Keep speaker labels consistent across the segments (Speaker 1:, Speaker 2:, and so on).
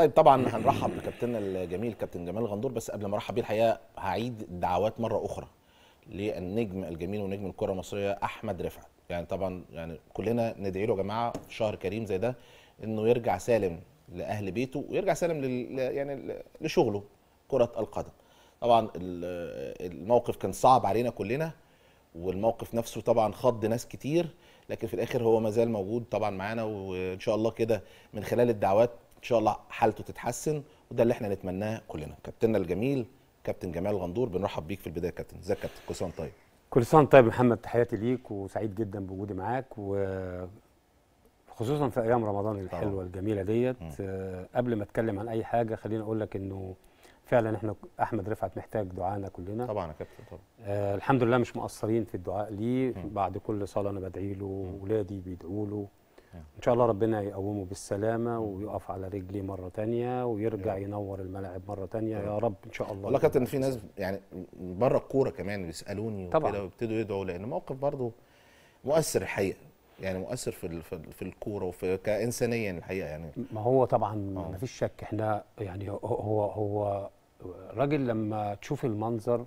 Speaker 1: طيب طبعا هنرحب بكابتننا الجميل كابتن جمال غندور بس قبل ما ارحب بيه الحقيقه هعيد الدعوات مره اخرى للنجم الجميل ونجم الكره المصريه احمد رفعت يعني طبعا يعني كلنا ندعي له يا جماعه في شهر كريم زي ده انه يرجع سالم لاهل بيته ويرجع سالم لل يعني لشغله كره القدم طبعا الموقف كان صعب علينا كلنا والموقف نفسه طبعا خض ناس كتير لكن في الاخر هو ما زال موجود طبعا معانا وان شاء الله كده من خلال الدعوات ان شاء الله حالته تتحسن وده اللي احنا نتمناه كلنا كابتننا الجميل كابتن جمال غندور بنرحب بيك في البدايه كابتن ازيك كابتن كل سنه طيب
Speaker 2: كل سنه طيب محمد تحياتي ليك وسعيد جدا بوجودي معاك وخصوصا في ايام رمضان الحلوه الجميله ديت آه، قبل ما اتكلم عن اي حاجه خليني اقول لك انه فعلا احنا احمد رفعت محتاج دعانا كلنا طبعا يا كابتن طبعا آه الحمد لله مش مقصرين في الدعاء ليه بعد كل صلاه انا بدعي له واولادي بيدعوا له ان شاء الله ربنا يقومه بالسلامه ويقف على رجلي مره ثانيه ويرجع يا. ينور الملاعب مره ثانيه يا رب
Speaker 1: ان شاء الله والله كابتن في ناس يعني بره الكوره كمان بيسالوني وكده ويبتدوا يدعوا لان موقف برضه مؤثر الحقيقه يعني مؤثر في في الكوره وفي كانسانيا الحقيقه يعني ما هو طبعا آه. ما فيش شك احنا يعني هو هو
Speaker 2: راجل لما تشوف المنظر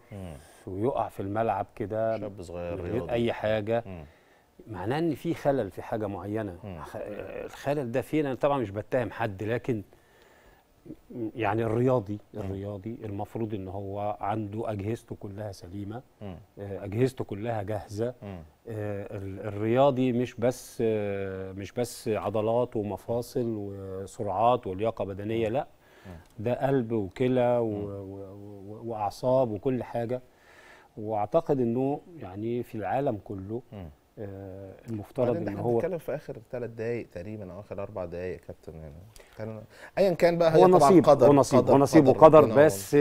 Speaker 2: ويقع في الملعب كده شاب صغير رياضي اي حاجه مم. معناه ان في خلل في حاجه معينه مم. الخلل ده فين انا طبعا مش بتهم حد لكن يعني الرياضي الرياضي المفروض ان هو عنده اجهزته كلها سليمه آه، اجهزته كلها جاهزه آه، الرياضي مش بس آه، مش بس عضلات ومفاصل وسرعات ولياقه بدنيه لا ده قلب وكلى واعصاب وكل حاجه واعتقد انه يعني في العالم كله آه المفترض ان هو بنتكلم
Speaker 1: في اخر ثلاث دقائق تقريبا او اخر اربع دقائق يا كابتن يعني ايا كان بقى هو نصيب قدر هو نصيب قدر, قدر, وقدر بس